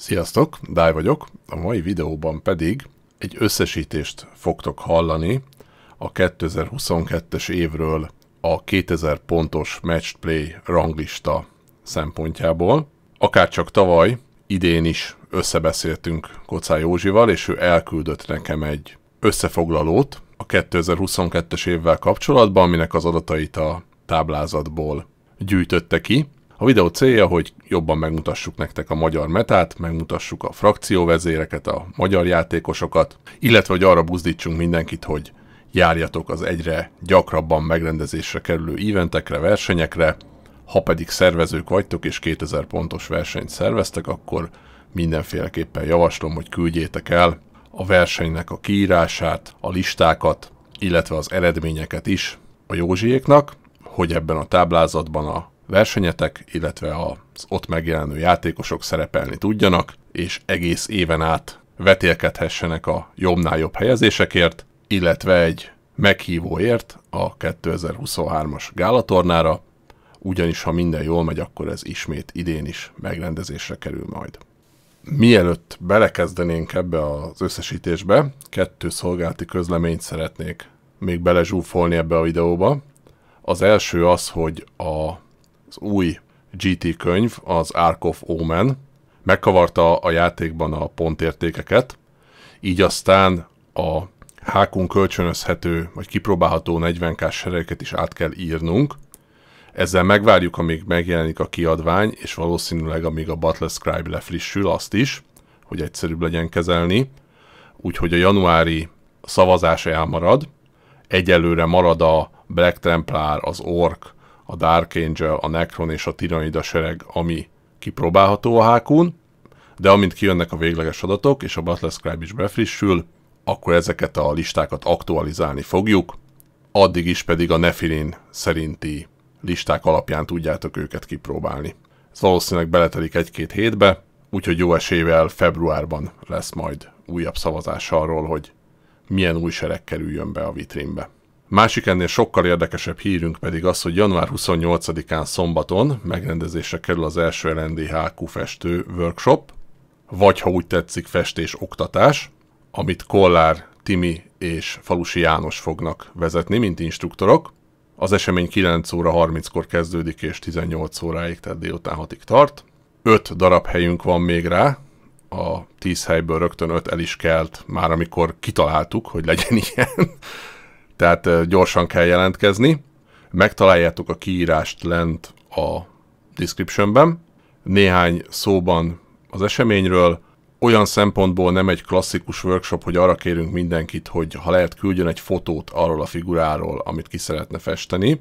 Sziasztok, Dáj vagyok. A mai videóban pedig egy összesítést fogtok hallani a 2022-es évről a 2000 pontos match play ranglista szempontjából. Akárcsak tavaly, idén is összebeszéltünk Kocá Józsival, és ő elküldött nekem egy összefoglalót a 2022-es évvel kapcsolatban, aminek az adatait a táblázatból gyűjtötte ki. A videó célja, hogy jobban megmutassuk nektek a magyar metát, megmutassuk a frakcióvezéreket, a magyar játékosokat, illetve hogy arra buzdítsunk mindenkit, hogy járjatok az egyre gyakrabban megrendezésre kerülő eventekre, versenyekre, ha pedig szervezők vagytok és 2000 pontos versenyt szerveztek, akkor mindenféleképpen javaslom, hogy küldjétek el a versenynek a kiírását, a listákat, illetve az eredményeket is a Józsiéknak, hogy ebben a táblázatban a versenyetek, illetve az ott megjelenő játékosok szerepelni tudjanak, és egész éven át vetélkedhessenek a jobbnál jobb helyezésekért, illetve egy meghívóért a 2023-as gálatornára, ugyanis ha minden jól megy, akkor ez ismét idén is megrendezésre kerül majd. Mielőtt belekezdenénk ebbe az összesítésbe, kettő szolgálati közleményt szeretnék még belezsúfolni ebbe a videóba. Az első az, hogy a az új GT könyv, az Ark of Omen, megkavarta a játékban a pontértékeket, így aztán a hákunk kölcsönözhető, vagy kipróbálható 40k sereket is át kell írnunk. Ezzel megvárjuk, amíg megjelenik a kiadvány, és valószínűleg amíg a Butler Scribe lefrissül azt is, hogy egyszerűbb legyen kezelni. Úgyhogy a januári szavazás elmarad. Egyelőre marad a Black Templar, az Ork, a Dark Angel, a Necron és a Tyranida sereg, ami kipróbálható a hákún, de amint kijönnek a végleges adatok, és a Battle Scribe is befrissül, akkor ezeket a listákat aktualizálni fogjuk, addig is pedig a Nefilin szerinti listák alapján tudjátok őket kipróbálni. Ez valószínűleg beletelik egy-két hétbe, úgyhogy jó esélyvel februárban lesz majd újabb szavazás arról, hogy milyen új sereg kerüljön be a vitrínbe. Másik ennél sokkal érdekesebb hírünk pedig az, hogy január 28-án szombaton megrendezésre kerül az első LNDHQ festő workshop, vagy ha úgy tetszik festés oktatás, amit Kollár, Timi és Falusi János fognak vezetni, mint instruktorok. Az esemény 9 óra 30-kor kezdődik és 18 óráig, tehát délután 6-ig tart. 5 darab helyünk van még rá, a 10 helyből rögtön 5 el is kelt, már amikor kitaláltuk, hogy legyen ilyen tehát gyorsan kell jelentkezni. Megtaláljátok a kiírást lent a descriptionben. Néhány szóban az eseményről. Olyan szempontból nem egy klasszikus workshop, hogy arra kérünk mindenkit, hogy ha lehet küldjön egy fotót arról a figuráról, amit ki szeretne festeni,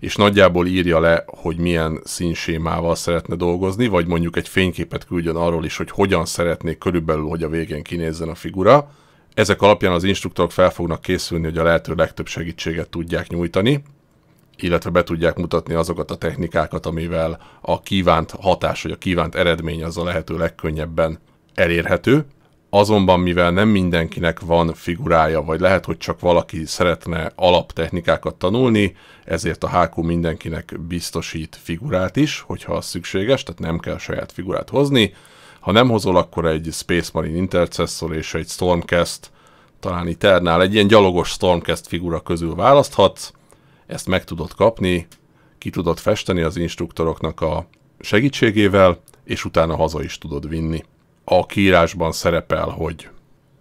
és nagyjából írja le, hogy milyen színsémával szeretne dolgozni, vagy mondjuk egy fényképet küldjön arról is, hogy hogyan szeretné körülbelül, hogy a végén kinézzen a figura ezek alapján az instruktorok fel fognak készülni, hogy a lehető legtöbb segítséget tudják nyújtani, illetve be tudják mutatni azokat a technikákat, amivel a kívánt hatás, vagy a kívánt eredmény az a lehető legkönnyebben elérhető. Azonban, mivel nem mindenkinek van figurája, vagy lehet, hogy csak valaki szeretne alaptechnikákat tanulni, ezért a HQ mindenkinek biztosít figurát is, hogyha az szükséges, tehát nem kell saját figurát hozni, ha nem hozol, akkor egy Space Marine Intercessor és egy Stormcast, talán Eternal, egy ilyen gyalogos Stormcast figura közül választhatsz, ezt meg tudod kapni, ki tudod festeni az instruktoroknak a segítségével, és utána haza is tudod vinni. A kiírásban szerepel, hogy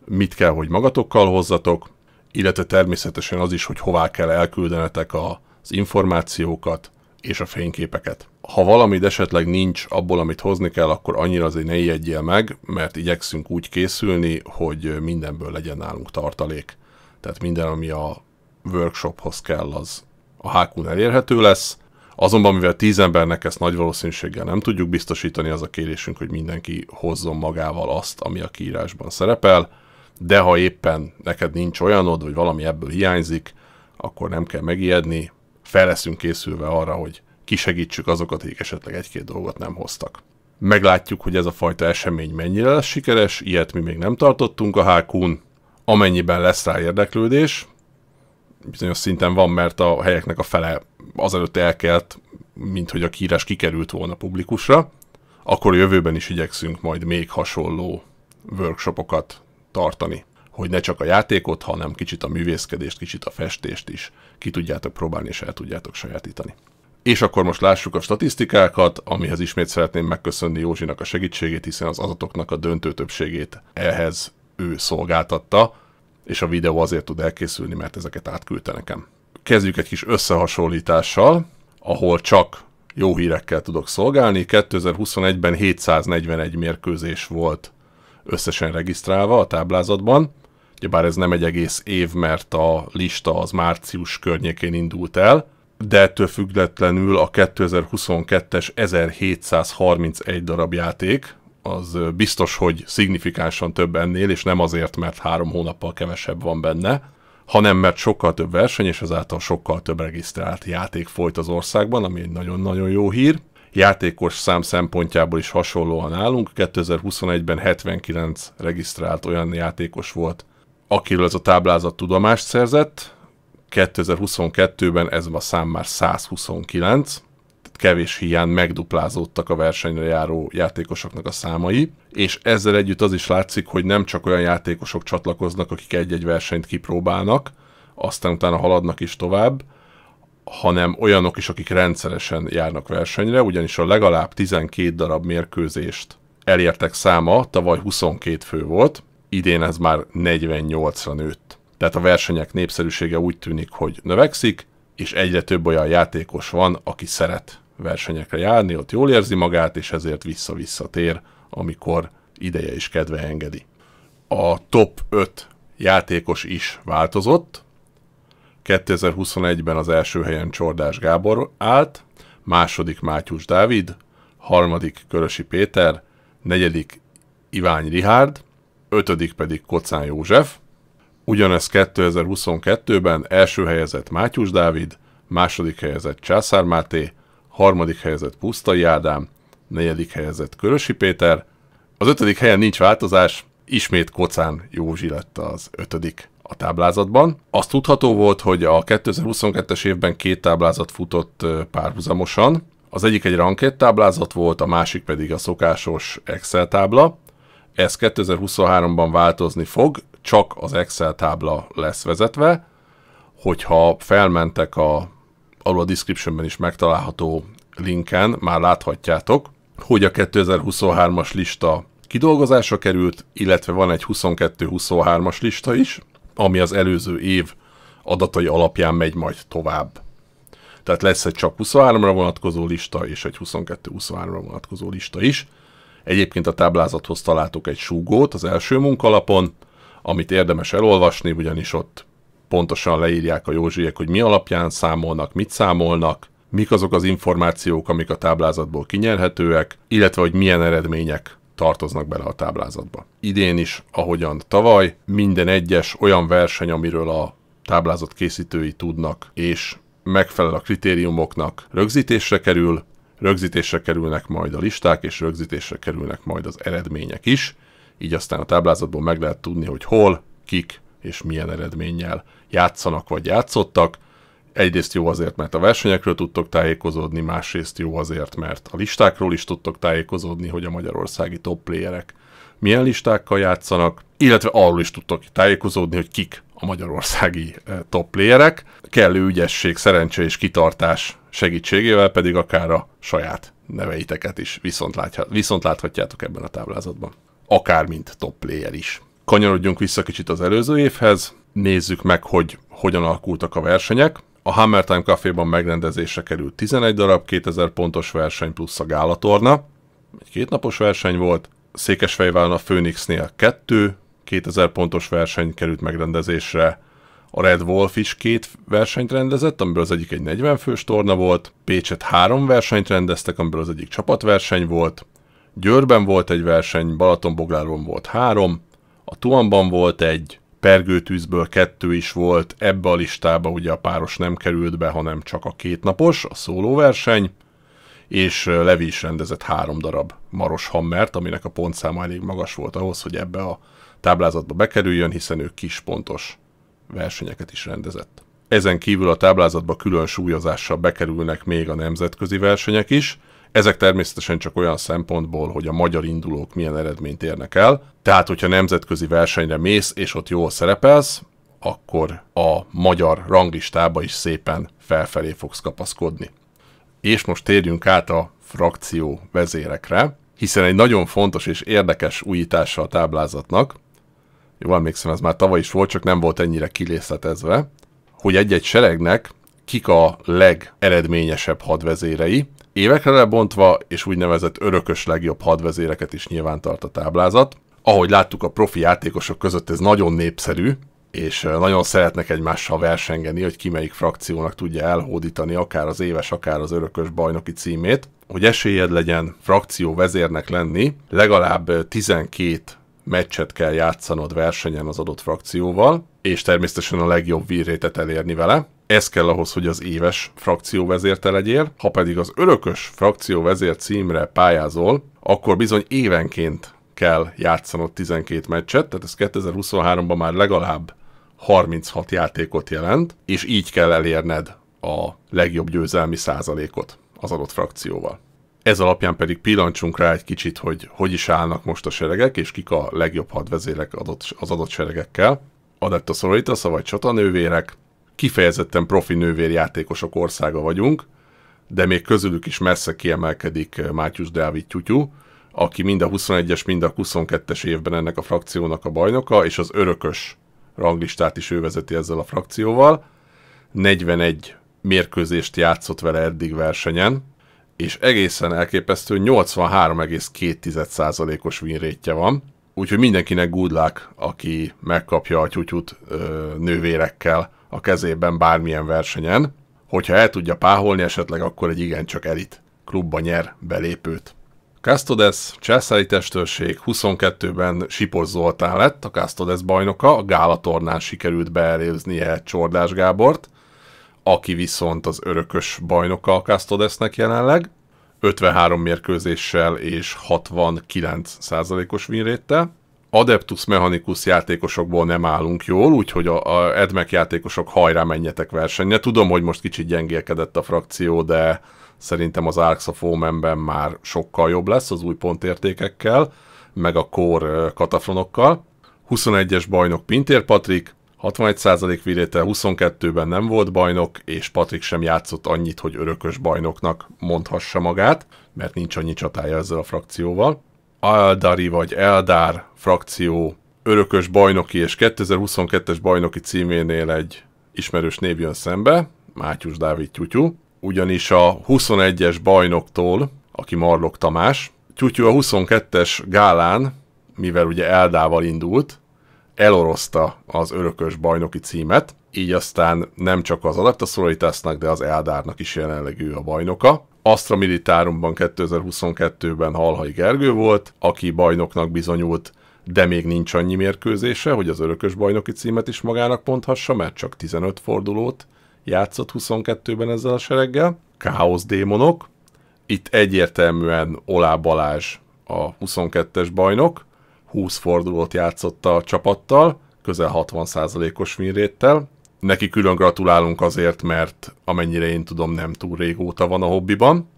mit kell, hogy magatokkal hozzatok, illetve természetesen az is, hogy hová kell elküldenetek az információkat és a fényképeket ha valami esetleg nincs abból, amit hozni kell, akkor annyira azért ne ijedjél meg, mert igyekszünk úgy készülni, hogy mindenből legyen nálunk tartalék. Tehát minden, ami a workshophoz kell, az a hq elérhető lesz. Azonban, mivel tíz embernek ezt nagy valószínűséggel nem tudjuk biztosítani, az a kérésünk, hogy mindenki hozzon magával azt, ami a kiírásban szerepel, de ha éppen neked nincs olyanod, vagy valami ebből hiányzik, akkor nem kell megijedni, fel leszünk készülve arra, hogy kisegítsük azokat, akik esetleg egy-két dolgot nem hoztak. Meglátjuk, hogy ez a fajta esemény mennyire lesz sikeres, ilyet mi még nem tartottunk a HQ-n. Amennyiben lesz rá érdeklődés, bizonyos szinten van, mert a helyeknek a fele azelőtt elkelt, mint hogy a kírás kikerült volna publikusra, akkor jövőben is igyekszünk majd még hasonló workshopokat tartani, hogy ne csak a játékot, hanem kicsit a művészkedést, kicsit a festést is ki tudjátok próbálni és el tudjátok sajátítani. És akkor most lássuk a statisztikákat, amihez ismét szeretném megköszönni Józsinak a segítségét, hiszen az adatoknak a döntő többségét ehhez ő szolgáltatta, és a videó azért tud elkészülni, mert ezeket átküldte nekem. Kezdjük egy kis összehasonlítással, ahol csak jó hírekkel tudok szolgálni. 2021-ben 741 mérkőzés volt összesen regisztrálva a táblázatban, bár ez nem egy egész év, mert a lista az március környékén indult el, de ettől függetlenül a 2022-es 1731 darab játék, az biztos, hogy szignifikánsan több ennél, és nem azért, mert három hónappal kevesebb van benne, hanem mert sokkal több verseny, és ezáltal sokkal több regisztrált játék folyt az országban, ami egy nagyon-nagyon jó hír. Játékos szám szempontjából is hasonlóan állunk, 2021-ben 79 regisztrált olyan játékos volt, akiről ez a táblázat tudomást szerzett, 2022-ben ez a szám már 129, tehát kevés hiány megduplázódtak a versenyre járó játékosoknak a számai, és ezzel együtt az is látszik, hogy nem csak olyan játékosok csatlakoznak, akik egy-egy versenyt kipróbálnak, aztán utána haladnak is tovább, hanem olyanok is, akik rendszeresen járnak versenyre, ugyanis a legalább 12 darab mérkőzést elértek száma, tavaly 22 fő volt, idén ez már 48-ra nőtt tehát a versenyek népszerűsége úgy tűnik, hogy növekszik, és egyre több olyan játékos van, aki szeret versenyekre járni, ott jól érzi magát, és ezért vissza-vissza tér, amikor ideje és kedve engedi. A top 5 játékos is változott. 2021-ben az első helyen Csordás Gábor állt, második Mátyus Dávid, harmadik Körösi Péter, negyedik Ivány Rihárd, ötödik pedig Kocán József, Ugyanez 2022-ben első helyezett Mátyus Dávid, második helyezett Császár Máté, harmadik helyezett Pusztai Ádám, negyedik helyezett Körösi Péter, az ötödik helyen nincs változás, ismét Kocán Józsi lett az ötödik a táblázatban. Azt tudható volt, hogy a 2022-es évben két táblázat futott párhuzamosan. Az egyik egy rankett táblázat volt, a másik pedig a szokásos Excel tábla. Ez 2023-ban változni fog, csak az Excel tábla lesz vezetve, hogyha felmentek a, alul a descriptionben is megtalálható linken, már láthatjátok, hogy a 2023-as lista kidolgozásra került, illetve van egy 22-23-as lista is, ami az előző év adatai alapján megy majd tovább. Tehát lesz egy csak 23-ra vonatkozó lista, és egy 22-23-ra vonatkozó lista is. Egyébként a táblázathoz találtok egy súgót az első munkalapon, amit érdemes elolvasni, ugyanis ott pontosan leírják a józsiek, hogy mi alapján számolnak, mit számolnak, mik azok az információk, amik a táblázatból kinyerhetőek, illetve hogy milyen eredmények tartoznak bele a táblázatba. Idén is, ahogyan tavaly, minden egyes olyan verseny, amiről a táblázat készítői tudnak, és megfelel a kritériumoknak, rögzítésre kerül, rögzítésre kerülnek majd a listák, és rögzítésre kerülnek majd az eredmények is, így aztán a táblázatból meg lehet tudni, hogy hol, kik és milyen eredménnyel játszanak vagy játszottak. Egyrészt jó azért, mert a versenyekről tudtok tájékozódni, másrészt jó azért, mert a listákról is tudtok tájékozódni, hogy a magyarországi top playerek milyen listákkal játszanak, illetve arról is tudtok tájékozódni, hogy kik a magyarországi eh, top playerek. Kellő ügyesség, szerencse és kitartás segítségével pedig akár a saját neveiteket is viszont, látja, viszont láthatjátok ebben a táblázatban akár mint top player is. Kanyarodjunk vissza kicsit az előző évhez, nézzük meg, hogy hogyan alakultak a versenyek. A Hammer Time Caféban megrendezésre került 11 darab 2000 pontos verseny plusz a gálatorna. Egy kétnapos verseny volt. Székesfehérváron a Phoenixnél 2 2000 pontos verseny került megrendezésre. A Red Wolf is két versenyt rendezett, amiből az egyik egy 40 fős torna volt. Pécset három versenyt rendeztek, amiből az egyik csapatverseny volt. Győrben volt egy verseny, Balatonbogláron volt három, a Tuamban volt egy, Pergőtűzből kettő is volt, ebbe a listába ugye a páros nem került be, hanem csak a kétnapos, a szólóverseny, és Levi is rendezett három darab Maros Hammert, aminek a pontszáma elég magas volt ahhoz, hogy ebbe a táblázatba bekerüljön, hiszen ő kispontos versenyeket is rendezett. Ezen kívül a táblázatba külön súlyozással bekerülnek még a nemzetközi versenyek is, ezek természetesen csak olyan szempontból, hogy a magyar indulók milyen eredményt érnek el. Tehát, hogyha nemzetközi versenyre mész, és ott jól szerepelsz, akkor a magyar ranglistába is szépen felfelé fogsz kapaszkodni. És most térjünk át a frakció vezérekre, hiszen egy nagyon fontos és érdekes újítása a táblázatnak, jó emlékszem, ez már tavaly is volt, csak nem volt ennyire kilészletezve, hogy egy-egy seregnek kik a legeredményesebb hadvezérei, évekre lebontva, és úgynevezett örökös legjobb hadvezéreket is nyilván tart a táblázat. Ahogy láttuk, a profi játékosok között ez nagyon népszerű, és nagyon szeretnek egymással versengeni, hogy ki melyik frakciónak tudja elhódítani akár az éves, akár az örökös bajnoki címét. Hogy esélyed legyen frakció vezérnek lenni, legalább 12 meccset kell játszanod versenyen az adott frakcióval, és természetesen a legjobb vírétet elérni vele. Ez kell ahhoz, hogy az éves frakcióvezérte legyél, ha pedig az örökös frakcióvezér címre pályázol, akkor bizony évenként kell játszanod 12 meccset, tehát ez 2023-ban már legalább 36 játékot jelent, és így kell elérned a legjobb győzelmi százalékot az adott frakcióval. Ez alapján pedig pillancsunk rá egy kicsit, hogy hogy is állnak most a seregek, és kik a legjobb hadvezérek adott, az adott seregekkel. Adeptus Sororitas, vagy csatanővérek, kifejezetten profi nővérjátékosok országa vagyunk, de még közülük is messze kiemelkedik eh, Mátyus Dávid Tyutyú, aki mind a 21-es, mind a 22-es évben ennek a frakciónak a bajnoka, és az örökös ranglistát is ő vezeti ezzel a frakcióval. 41 mérkőzést játszott vele eddig versenyen, és egészen elképesztő 83,2%-os vinrétje van, úgyhogy mindenkinek good luck, aki megkapja a tyutyút eh, nővérekkel a kezében bármilyen versenyen, hogyha el tudja páholni esetleg, akkor egy igencsak elit klubba nyer belépőt. Castodes, császári testőrség 22-ben Sipos Zoltán lett, a Castodes bajnoka, a tornán sikerült beelőznie Csordás Gábort, aki viszont az örökös bajnoka a Castodesnek jelenleg, 53 mérkőzéssel és 69 os winréttel. Adeptus Mechanicus játékosokból nem állunk jól, úgyhogy a, a Edmek játékosok hajrá menjetek versenyre. Tudom, hogy most kicsit gyengélkedett a frakció, de szerintem az Arx of Omen-ben már sokkal jobb lesz az új pontértékekkel, meg a kor katafronokkal. 21-es bajnok Pintér Patrik, 61% védétel 22-ben nem volt bajnok, és Patrik sem játszott annyit, hogy örökös bajnoknak mondhassa magát, mert nincs annyi csatája ezzel a frakcióval. Aldari vagy Eldar frakció örökös bajnoki és 2022-es bajnoki címénél egy ismerős név jön szembe, Mátyus Dávid Tyutyú, ugyanis a 21-es bajnoktól, aki Marlok Tamás, Tyutyú a 22-es gálán, mivel ugye Eldával indult, elorozta az örökös bajnoki címet, így aztán nem csak az Adeptus de az Eldárnak is jelenleg ő a bajnoka. Astra Militárumban 2022-ben Halhai Gergő volt, aki bajnoknak bizonyult, de még nincs annyi mérkőzése, hogy az örökös bajnoki címet is magának ponthassa, mert csak 15 fordulót játszott 22-ben ezzel a sereggel. Káosz démonok. Itt egyértelműen Olá Balázs a 22-es bajnok, 20 fordulót játszott a csapattal, közel 60%-os minréttel, Neki külön gratulálunk azért, mert amennyire én tudom, nem túl régóta van a hobbiban,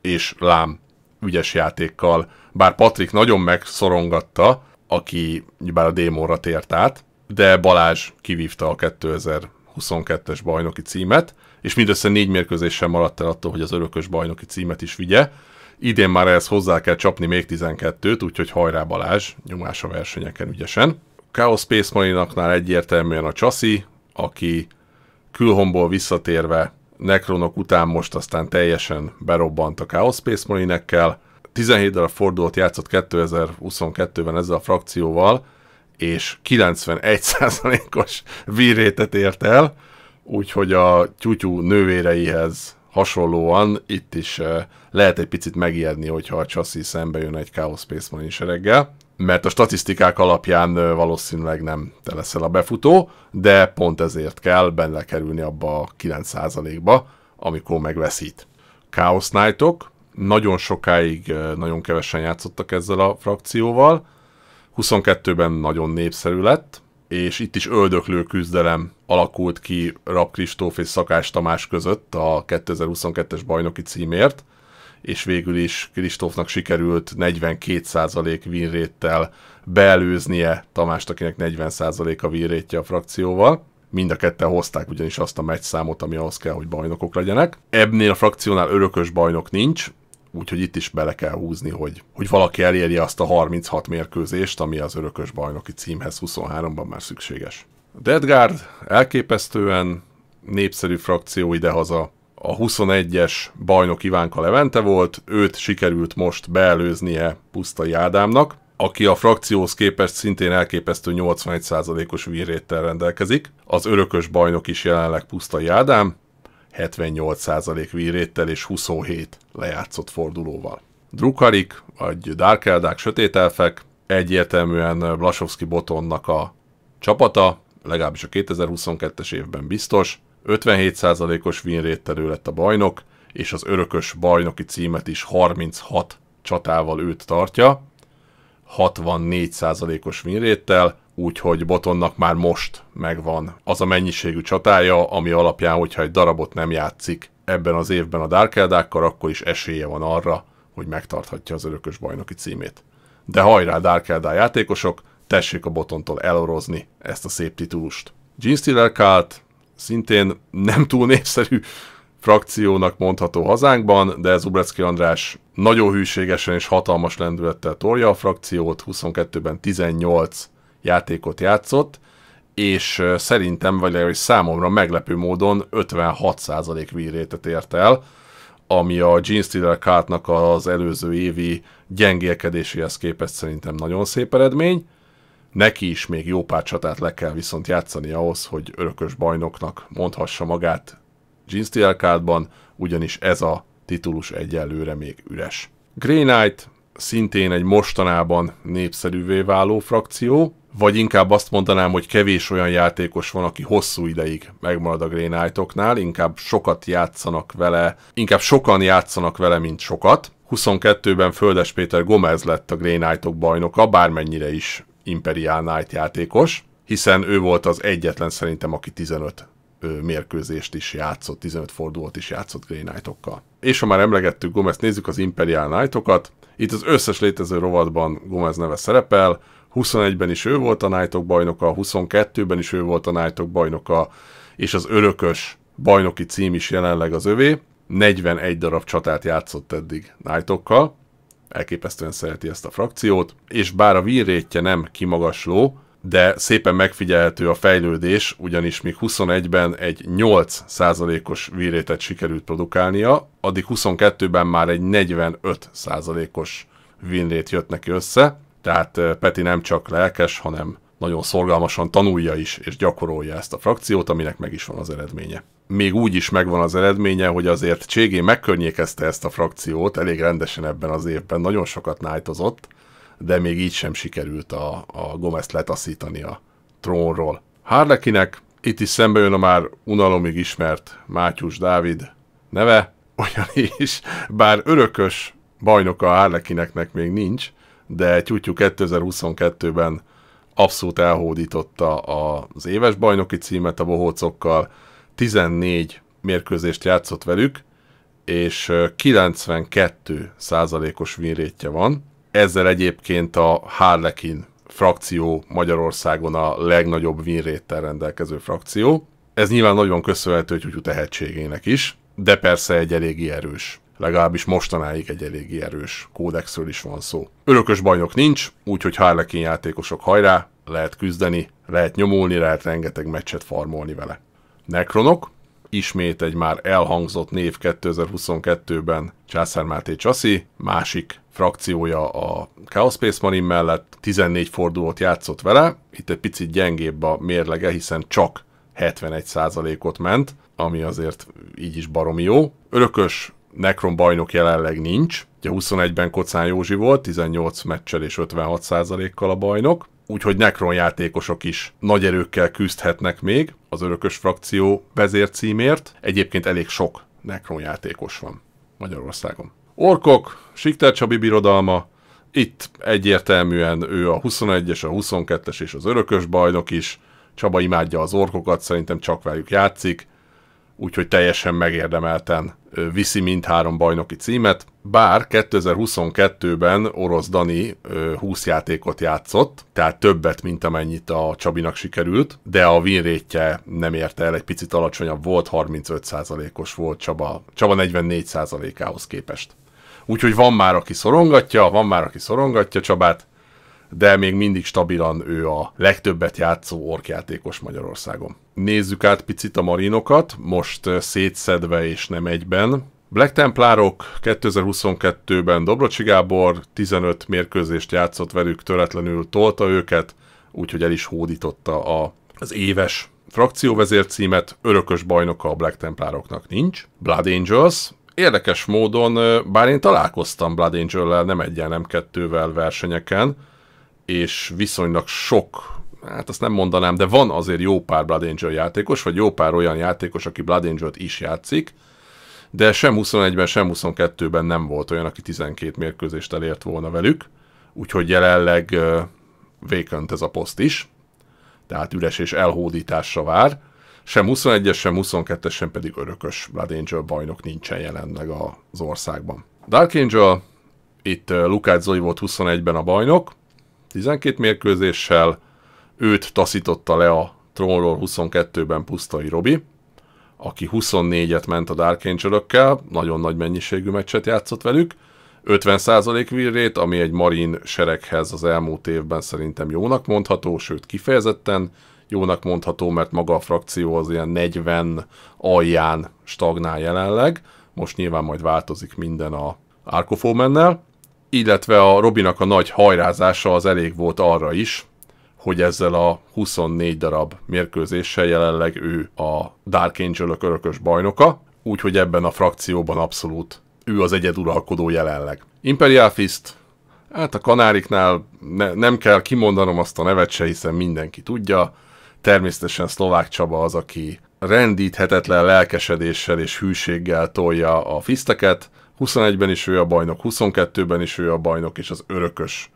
és lám, ügyes játékkal, bár Patrik nagyon megszorongatta, aki bár a démóra tért át, de Balázs kivívta a 2022-es bajnoki címet, és mindössze négy mérkőzéssel maradt el attól, hogy az örökös bajnoki címet is vigye. Idén már ehhez hozzá kell csapni még 12-t, úgyhogy hajrá Balázs, nyomás a versenyeken ügyesen. Chaos Space Marine-naknál egyértelműen a csasi aki külhomból visszatérve Necronok után most aztán teljesen berobbant a Chaos Space Marine-ekkel. 17 darab fordulót játszott 2022-ben ezzel a frakcióval, és 91%-os vírétet ért el, úgyhogy a tyútyú nővéreihez hasonlóan itt is eh, lehet egy picit megijedni, hogyha a chassis szembe jön egy Chaos Space Marine sereggel mert a statisztikák alapján valószínűleg nem te leszel a befutó, de pont ezért kell benne kerülni abba a 9%-ba, amikor megveszít. Chaos -ok, nagyon sokáig nagyon kevesen játszottak ezzel a frakcióval, 22-ben nagyon népszerű lett, és itt is öldöklő küzdelem alakult ki Rab Kristóf és Szakás Tamás között a 2022-es bajnoki címért, és végül is Kristófnak sikerült 42% vinréttel beelőznie Tamást, akinek 40% a vinrétje a frakcióval. Mind a ketten hozták ugyanis azt a meccszámot, ami ahhoz kell, hogy bajnokok legyenek. Ebnél a frakciónál örökös bajnok nincs, úgyhogy itt is bele kell húzni, hogy, hogy valaki elérje azt a 36 mérkőzést, ami az örökös bajnoki címhez 23-ban már szükséges. Deadguard elképesztően népszerű frakció idehaza, a 21-es bajnok Ivánka Levente volt, őt sikerült most beelőznie Pusztai Ádámnak, aki a frakcióhoz képest szintén elképesztő 81%-os vírréttel rendelkezik. Az örökös bajnok is jelenleg Pusztai Ádám, 78% víréttel és 27 lejátszott fordulóval. Drukarik, vagy Eldák, Sötét Elfek, egyértelműen Blasovski Botonnak a csapata, legalábbis a 2022-es évben biztos, 57%-os winrate lett a bajnok, és az örökös bajnoki címet is 36 csatával őt tartja, 64%-os vinréttel, úgyhogy Botonnak már most megvan az a mennyiségű csatája, ami alapján, hogyha egy darabot nem játszik ebben az évben a Dark Eldákkal, akkor is esélye van arra, hogy megtarthatja az örökös bajnoki címét. De hajrá Dark Eldá játékosok, tessék a Botontól elorozni ezt a szép titulust. Gene Stiller szintén nem túl népszerű frakciónak mondható hazánkban, de Zubrecki András nagyon hűségesen és hatalmas lendülettel torja a frakciót, 22-ben 18 játékot játszott, és szerintem, vagy legalábbis számomra meglepő módon 56% vírétet ért el, ami a Gene Steeler Kártnak az előző évi gyengélkedéséhez képest szerintem nagyon szép eredmény. Neki is még jó pár csatát le kell viszont játszani ahhoz, hogy örökös bajnoknak mondhassa magát Gene Steelcardban, ugyanis ez a titulus egyelőre még üres. Grey Knight szintén egy mostanában népszerűvé váló frakció, vagy inkább azt mondanám, hogy kevés olyan játékos van, aki hosszú ideig megmarad a Grey Knight-oknál, inkább sokat játszanak vele, inkább sokan játszanak vele, mint sokat. 22-ben Földes Péter Gomez lett a Grey Knight-ok bajnoka, bármennyire is Imperial Knight játékos, hiszen ő volt az egyetlen szerintem, aki 15 mérkőzést is játszott, 15 fordulót is játszott Grey Knight-okkal. És ha már emlegettük Gomez, nézzük az Imperial Knight-okat. Itt az összes létező rovatban Gomez neve szerepel, 21-ben is ő volt a knight bajnoka, 22-ben is ő volt a knight bajnoka, és az örökös bajnoki cím is jelenleg az övé. 41 darab csatát játszott eddig knight elképesztően szereti ezt a frakciót, és bár a vírrétje nem kimagasló, de szépen megfigyelhető a fejlődés, ugyanis még 21-ben egy 8%-os vírétet sikerült produkálnia, addig 22-ben már egy 45%-os winrate jött neki össze, tehát Peti nem csak lelkes, hanem nagyon szorgalmasan tanulja is és gyakorolja ezt a frakciót, aminek meg is van az eredménye még úgy is megvan az eredménye, hogy azért Cségé megkörnyékezte ezt a frakciót elég rendesen ebben az évben, nagyon sokat nájtozott, de még így sem sikerült a, a Gomez-t letaszítani a trónról. Harlekinek itt is szembe jön a már unalomig ismert Mátyus Dávid neve, olyan is, bár örökös bajnoka a Harlekineknek még nincs, de Tyutyu 2022-ben abszolút elhódította az éves bajnoki címet a bohócokkal, 14 mérkőzést játszott velük, és 92 százalékos vinrétje van. Ezzel egyébként a Harlekin frakció Magyarországon a legnagyobb vinréttel rendelkező frakció. Ez nyilván nagyon köszönhető Tyutyu tehetségének is, de persze egy eléggé erős legalábbis mostanáig egy eléggé erős kódexről is van szó. Örökös bajnok nincs, úgyhogy Harlekin játékosok hajrá, lehet küzdeni, lehet nyomulni, lehet rengeteg meccset farmolni vele. Necronok, ismét egy már elhangzott név 2022-ben Császár Máté Csaszi, másik frakciója a Chaos Space Marine mellett, 14 fordulót játszott vele, itt egy picit gyengébb a mérlege, hiszen csak 71%-ot ment, ami azért így is baromi jó. Örökös Necron bajnok jelenleg nincs, ugye 21-ben Kocán Józsi volt, 18 meccsel és 56%-kal a bajnok, úgyhogy Necron játékosok is nagy erőkkel küzdhetnek még az örökös frakció vezércímért. Egyébként elég sok Necron játékos van Magyarországon. Orkok, Sikter Csabi birodalma, itt egyértelműen ő a 21-es, a 22-es és az örökös bajnok is. Csaba imádja az orkokat, szerintem csak velük játszik úgyhogy teljesen megérdemelten viszi mindhárom bajnoki címet, bár 2022-ben orosz Dani 20 játékot játszott, tehát többet, mint amennyit a Csabinak sikerült, de a winrétje nem érte el, egy picit alacsonyabb volt, 35%-os volt Csaba, Csaba 44%-ához képest. Úgyhogy van már, aki szorongatja, van már, aki szorongatja Csabát, de még mindig stabilan ő a legtöbbet játszó orkjátékos Magyarországon. Nézzük át picit a marinokat, most eh, szétszedve és nem egyben. Black Templárok 2022-ben Dobrocsi Gábor 15 mérkőzést játszott velük, töretlenül tolta őket, úgyhogy el is hódította a, az éves frakcióvezér címet, örökös bajnoka a Black Templároknak nincs. Blood Angels, érdekes módon, eh, bár én találkoztam Blood Angel-lel nem egyen, nem kettővel versenyeken, és viszonylag sok, hát azt nem mondanám, de van azért jó pár Blood Angel játékos, vagy jó pár olyan játékos, aki Blood angel is játszik, de sem 21-ben, sem 22-ben nem volt olyan, aki 12 mérkőzést elért volna velük, úgyhogy jelenleg uh, vacant ez a poszt is, tehát üres és elhódításra vár. Sem 21-es, sem 22-es, sem pedig örökös Blood Angel bajnok nincsen jelenleg az országban. Dark Angel, itt Lukács Zoli volt 21-ben a bajnok, 12 mérkőzéssel, őt taszította le a trónról 22-ben pusztai Robi, aki 24-et ment a Dark angel nagyon nagy mennyiségű meccset játszott velük, 50% virrét, ami egy marin sereghez az elmúlt évben szerintem jónak mondható, sőt kifejezetten jónak mondható, mert maga a frakció az ilyen 40 alján stagnál jelenleg, most nyilván majd változik minden a Arkofomennel, illetve a Robinak a nagy hajrázása az elég volt arra is, hogy ezzel a 24 darab mérkőzéssel jelenleg ő a Dark angel örökös bajnoka, úgyhogy ebben a frakcióban abszolút ő az egyeduralkodó jelenleg. Imperial Fist, hát a Kanáriknál ne, nem kell kimondanom azt a nevet se, hiszen mindenki tudja. Természetesen Szlovák Csaba az, aki rendíthetetlen lelkesedéssel és hűséggel tolja a fiszteket, 21-ben is ő a bajnok, 22-ben is ő a bajnok, és az örökös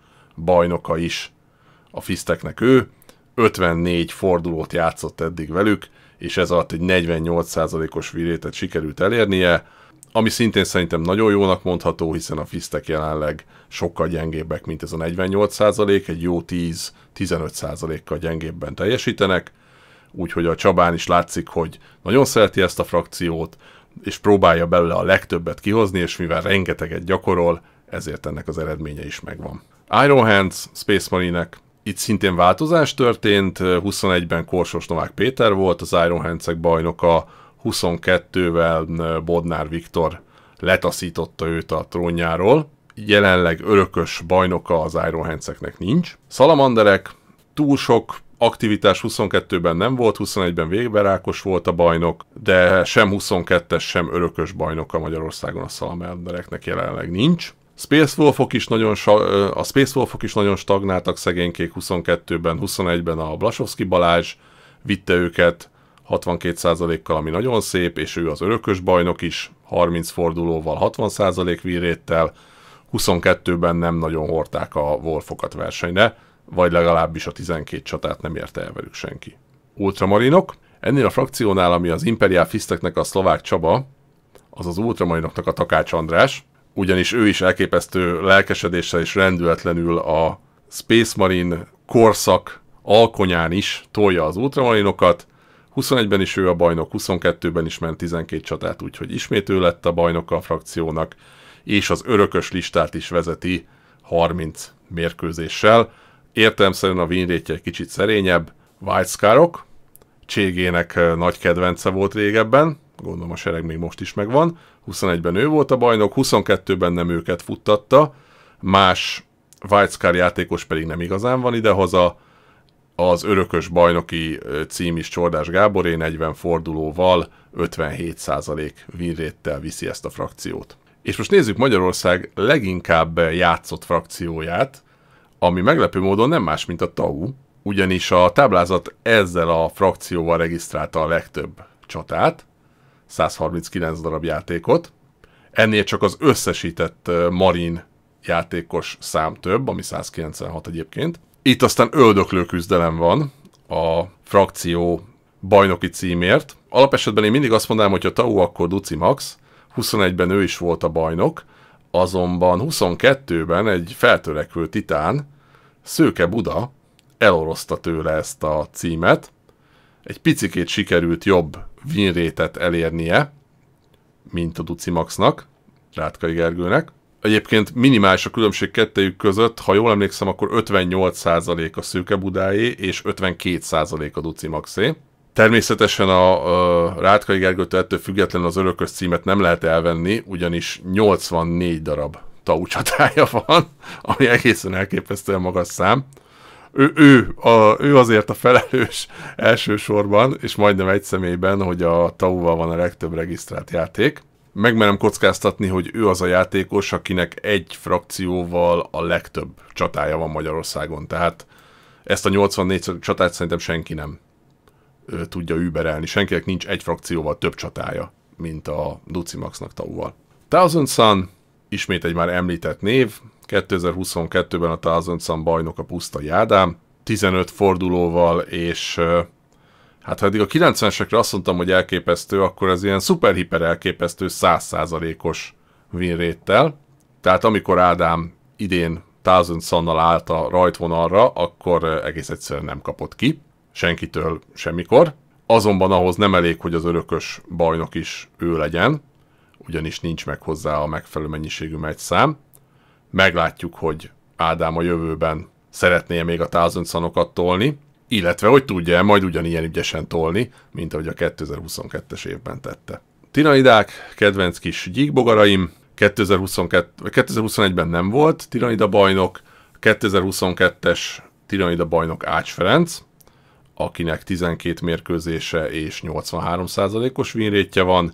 bajnoka is a Fiszteknek ő. 54 fordulót játszott eddig velük, és ez alatt egy 48%-os virétet sikerült elérnie, ami szintén szerintem nagyon jónak mondható, hiszen a Fisztek jelenleg sokkal gyengébbek, mint ez a 48%, egy jó 10-15%-kal gyengébben teljesítenek, úgyhogy a Csabán is látszik, hogy nagyon szereti ezt a frakciót, és próbálja belőle a legtöbbet kihozni, és mivel rengeteget gyakorol, ezért ennek az eredménye is megvan. Iron Hands, Space marine itt szintén változás történt, 21-ben Korsos Novák Péter volt az Iron hands bajnoka, 22-vel Bodnár Viktor letaszította őt a trónjáról. Jelenleg örökös bajnoka az Iron nincs. Szalamanderek túl sok Aktivitás 22-ben nem volt, 21-ben végben Rákos volt a bajnok, de sem 22-es, sem örökös a Magyarországon a szalamendereknek jelenleg nincs. Space Wolfok is nagyon, a Space Wolfok is nagyon stagnáltak szegénykék 22-ben, 21-ben a Blasovski Balázs vitte őket 62%-kal, ami nagyon szép, és ő az örökös bajnok is, 30 fordulóval, 60% víréttel, 22-ben nem nagyon hordták a Wolfokat versenyre vagy legalábbis a 12 csatát nem érte el velük senki. Ultramarinok, ennél a frakciónál, ami az Imperial Fisteknek a szlovák Csaba, az az ultramarinoknak a Takács András, ugyanis ő is elképesztő lelkesedéssel és rendületlenül a Space Marine korszak alkonyán is tolja az ultramarinokat, 21-ben is ő a bajnok, 22-ben is ment 12 csatát, úgyhogy ismét ő lett a bajnok a frakciónak, és az örökös listát is vezeti 30 mérkőzéssel, Értelemszerűen a vinrétje egy kicsit szerényebb, White Scarok, Cségének nagy kedvence volt régebben, gondolom a sereg még most is megvan, 21-ben ő volt a bajnok, 22-ben nem őket futtatta, más White Scar játékos pedig nem igazán van idehaza, az örökös bajnoki cím is Csordás Gáboré 40 fordulóval 57% vinréttel viszi ezt a frakciót. És most nézzük Magyarország leginkább játszott frakcióját, ami meglepő módon nem más, mint a TAU, ugyanis a táblázat ezzel a frakcióval regisztrálta a legtöbb csatát, 139 darab játékot, ennél csak az összesített marin játékos szám több, ami 196 egyébként. Itt aztán öldöklő küzdelem van a frakció bajnoki címért. Alapesetben én mindig azt mondanám, hogy a Tau akkor Duci Max, 21-ben ő is volt a bajnok, Azonban 22-ben egy feltörekvő titán, Szőke Buda, elorozta tőle ezt a címet. Egy picikét sikerült jobb vinrétet elérnie, mint a Duci Maxnak, Rátkai Gergőnek. Egyébként minimális a különbség kettejük között, ha jól emlékszem, akkor 58% a Szőke Budáé és 52% a Duci Maxé. Természetesen a, a Rátkai Gergőtől ettől függetlenül az örökös címet nem lehet elvenni, ugyanis 84 darab tau csatája van, ami egészen elképesztően magas szám. Ő, ő, a, ő azért a felelős elsősorban, és majdnem egy személyben, hogy a tauval van a legtöbb regisztrált játék. Megmerem kockáztatni, hogy ő az a játékos, akinek egy frakcióval a legtöbb csatája van Magyarországon, tehát ezt a 84 csatát szerintem senki nem tudja überelni. Senkinek nincs egy frakcióval több csatája, mint a Ducimaxnak tauval. Thousand Sun, ismét egy már említett név, 2022-ben a Thousand Sun bajnok a puszta Jádám, 15 fordulóval, és hát ha eddig a 90-esekre azt mondtam, hogy elképesztő, akkor ez ilyen szuper-hiper elképesztő 100%-os winréttel. Tehát amikor Ádám idén Thousand Sunnal állt a rajtvonalra, akkor egész egyszerűen nem kapott ki senkitől semmikor, azonban ahhoz nem elég, hogy az örökös bajnok is ő legyen, ugyanis nincs meg hozzá a megfelelő mennyiségű szám. Meglátjuk, hogy Ádám a jövőben szeretné még a 1000 szanokat tolni, illetve hogy tudja majd ugyanilyen ügyesen tolni, mint ahogy a 2022-es évben tette. Tiranidák, kedvenc kis gyíkbogaraim, 2022, 2021-ben nem volt Tiranida bajnok, 2022-es Tiranida bajnok Ács Ferenc, akinek 12 mérkőzése és 83%-os vinrétje van.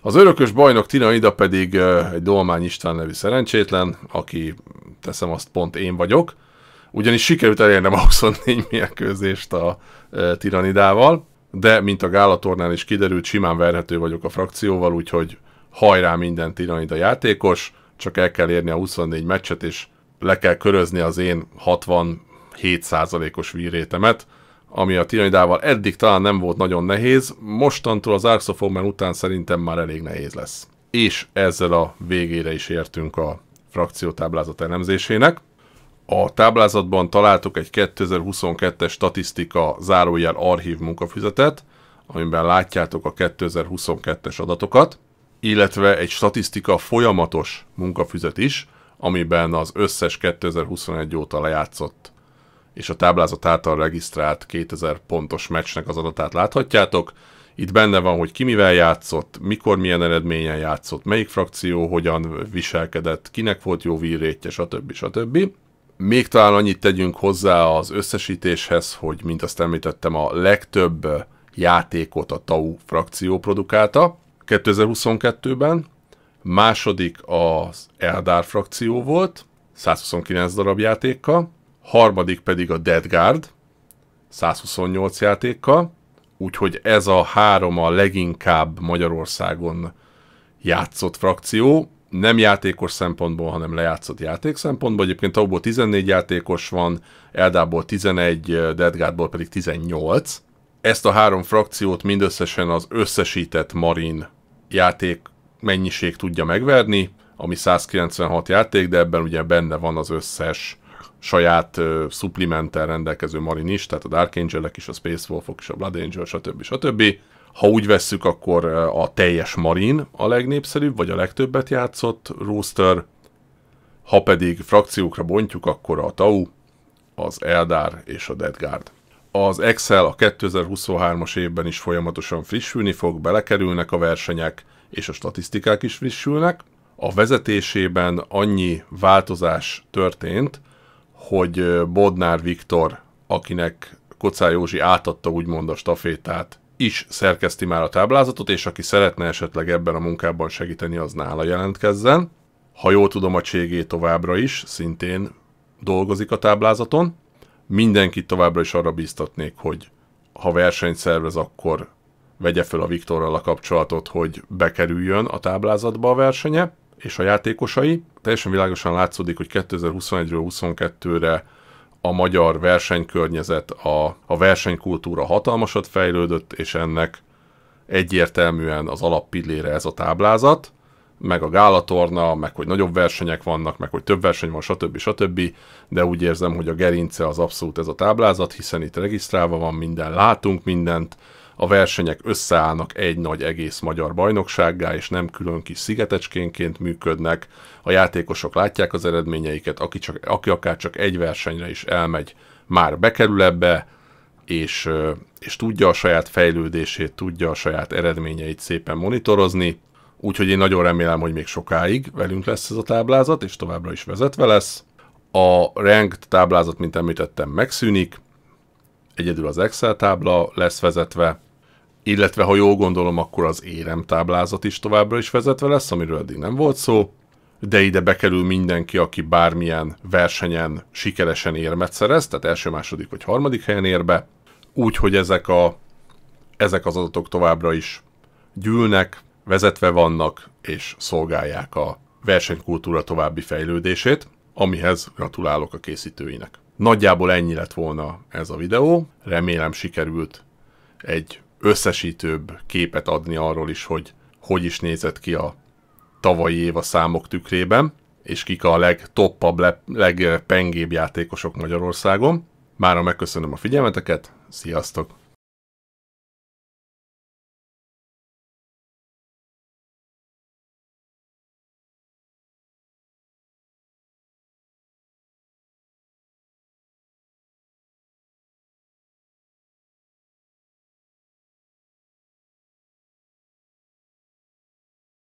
Az örökös bajnok Tina Ida pedig egy Dolmány István nevű szerencsétlen, aki teszem azt pont én vagyok, ugyanis sikerült elérnem a 24 mérkőzést a Tiranidával, de mint a Gálatornál is kiderült, simán verhető vagyok a frakcióval, úgyhogy hajrá minden Tiranida játékos, csak el kell érni a 24 meccset, és le kell körözni az én 67%-os vírétemet, ami a tiranidával eddig talán nem volt nagyon nehéz, mostantól az Arcs of Omen után szerintem már elég nehéz lesz. És ezzel a végére is értünk a frakciótáblázat elemzésének. A táblázatban találtuk egy 2022-es statisztika zárójel archív munkafüzetet, amiben látjátok a 2022-es adatokat, illetve egy statisztika folyamatos munkafüzet is, amiben az összes 2021 óta lejátszott és a táblázat által regisztrált 2000 pontos meccsnek az adatát láthatjátok. Itt benne van, hogy ki mivel játszott, mikor milyen eredményen játszott, melyik frakció hogyan viselkedett, kinek volt jó vírétje, stb. stb. Még talán annyit tegyünk hozzá az összesítéshez, hogy mint azt említettem, a legtöbb játékot a TAU frakció produkálta 2022-ben, második az Eldar frakció volt, 129 darab játékkal, harmadik pedig a Dead Guard, 128 játékkal, úgyhogy ez a három a leginkább Magyarországon játszott frakció, nem játékos szempontból, hanem lejátszott játék szempontból. Egyébként abból 14 játékos van, Eldából 11, Guardból pedig 18. Ezt a három frakciót mindösszesen az összesített Marin játék mennyiség tudja megverni, ami 196 játék, de ebben ugye benne van az összes saját ö, supplementtel rendelkező Marin is, tehát a Dark angel is, a Space Wolfok is, a Blood Angel, stb. stb. Ha úgy vesszük, akkor a teljes Marin a legnépszerűbb, vagy a legtöbbet játszott rooster, Ha pedig frakciókra bontjuk, akkor a Tau, az Eldar és a Dead Guard. Az Excel a 2023-as évben is folyamatosan frissülni fog, belekerülnek a versenyek, és a statisztikák is frissülnek. A vezetésében annyi változás történt, hogy Bodnár Viktor, akinek Kocá Józsi átadta úgymond a stafétát, is szerkeszti már a táblázatot, és aki szeretne esetleg ebben a munkában segíteni, az nála jelentkezzen. Ha jól tudom, a Cségé továbbra is szintén dolgozik a táblázaton. Mindenkit továbbra is arra bíztatnék, hogy ha versenyt szervez, akkor vegye fel a Viktorral a kapcsolatot, hogy bekerüljön a táblázatba a versenye és a játékosai. Teljesen világosan látszódik, hogy 2021-ről 22-re a magyar versenykörnyezet, a, a versenykultúra hatalmasat fejlődött, és ennek egyértelműen az alappillére ez a táblázat, meg a gálatorna, meg hogy nagyobb versenyek vannak, meg hogy több verseny van, stb. stb. De úgy érzem, hogy a gerince az abszolút ez a táblázat, hiszen itt regisztrálva van minden, látunk mindent, a versenyek összeállnak egy nagy egész magyar bajnoksággá, és nem külön kis szigetecskénként működnek, a játékosok látják az eredményeiket, aki, csak, aki akár csak egy versenyre is elmegy, már bekerül ebbe, és, és tudja a saját fejlődését, tudja a saját eredményeit szépen monitorozni, úgyhogy én nagyon remélem, hogy még sokáig velünk lesz ez a táblázat, és továbbra is vezetve lesz. A ranked táblázat, mint említettem, megszűnik, egyedül az Excel tábla lesz vezetve, illetve ha jól gondolom, akkor az éremtáblázat is továbbra is vezetve lesz, amiről eddig nem volt szó, de ide bekerül mindenki, aki bármilyen versenyen sikeresen érmet szerez, tehát első, második vagy harmadik helyen ér be, úgyhogy ezek, a, ezek az adatok továbbra is gyűlnek, vezetve vannak, és szolgálják a versenykultúra további fejlődését, amihez gratulálok a készítőinek. Nagyjából ennyi lett volna ez a videó, remélem sikerült egy összesítőbb képet adni arról is, hogy hogy is nézett ki a tavalyi év a számok tükrében, és kik a legtoppabb, legpengébb játékosok Magyarországon. Mára megköszönöm a figyelmeteket, sziasztok!